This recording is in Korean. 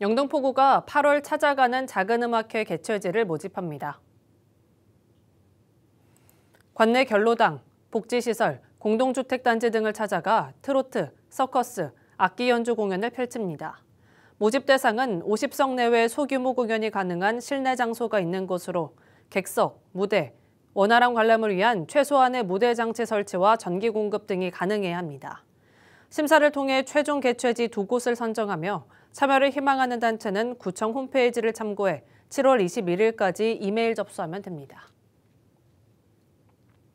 영등포구가 8월 찾아가는 작은 음악회 개최지를 모집합니다. 관내 결로당, 복지시설, 공동주택단지 등을 찾아가 트로트, 서커스, 악기 연주 공연을 펼칩니다. 모집 대상은 50석 내외 소규모 공연이 가능한 실내 장소가 있는 곳으로 객석, 무대, 원활한 관람을 위한 최소한의 무대 장치 설치와 전기 공급 등이 가능해야 합니다. 심사를 통해 최종 개최지 두 곳을 선정하며 참여를 희망하는 단체는 구청 홈페이지를 참고해 7월 21일까지 이메일 접수하면 됩니다.